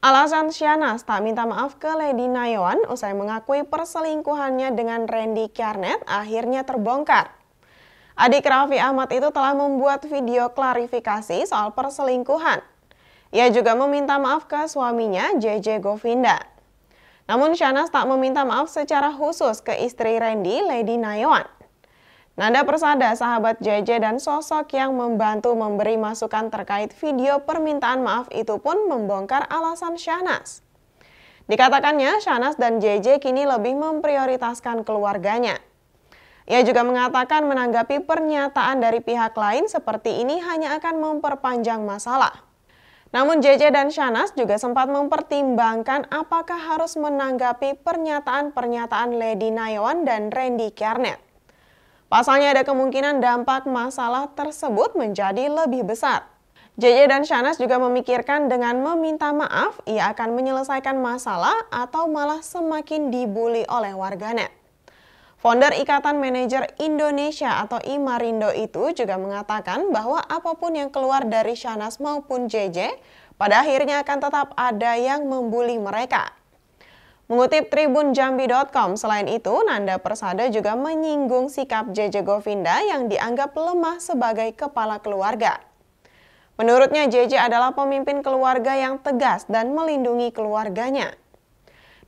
Alasan Shanas tak minta maaf ke Lady Nayon usai mengakui perselingkuhannya dengan Randy Kiarnet akhirnya terbongkar. Adik Raffi Ahmad itu telah membuat video klarifikasi soal perselingkuhan. Ia juga meminta maaf ke suaminya JJ Govinda. Namun Shanas tak meminta maaf secara khusus ke istri Randy, Lady Nayon. Nanda Persada, sahabat JJ dan sosok yang membantu memberi masukan terkait video permintaan maaf itu pun membongkar alasan Syahnas. Dikatakannya, Syahnas dan JJ kini lebih memprioritaskan keluarganya. Ia juga mengatakan menanggapi pernyataan dari pihak lain seperti ini hanya akan memperpanjang masalah. Namun JJ dan Shanas juga sempat mempertimbangkan apakah harus menanggapi pernyataan-pernyataan Lady Nayon dan Randy Kernet. Pasalnya ada kemungkinan dampak masalah tersebut menjadi lebih besar. JJ dan Shanas juga memikirkan dengan meminta maaf, ia akan menyelesaikan masalah atau malah semakin dibully oleh warganet. Founder Ikatan Manajer Indonesia atau Imarindo itu juga mengatakan bahwa apapun yang keluar dari Shanas maupun JJ, pada akhirnya akan tetap ada yang membuli mereka. Mengutip Tribun Jambi.com, selain itu Nanda Persada juga menyinggung sikap JJ Govinda yang dianggap lemah sebagai kepala keluarga. Menurutnya JJ adalah pemimpin keluarga yang tegas dan melindungi keluarganya.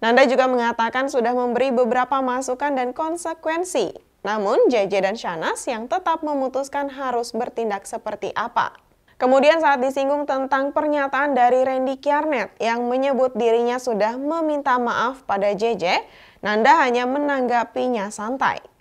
Nanda juga mengatakan sudah memberi beberapa masukan dan konsekuensi. Namun JJ dan Shanas yang tetap memutuskan harus bertindak seperti apa. Kemudian saat disinggung tentang pernyataan dari Randy Kiarnet yang menyebut dirinya sudah meminta maaf pada JJ, Nanda hanya menanggapinya santai.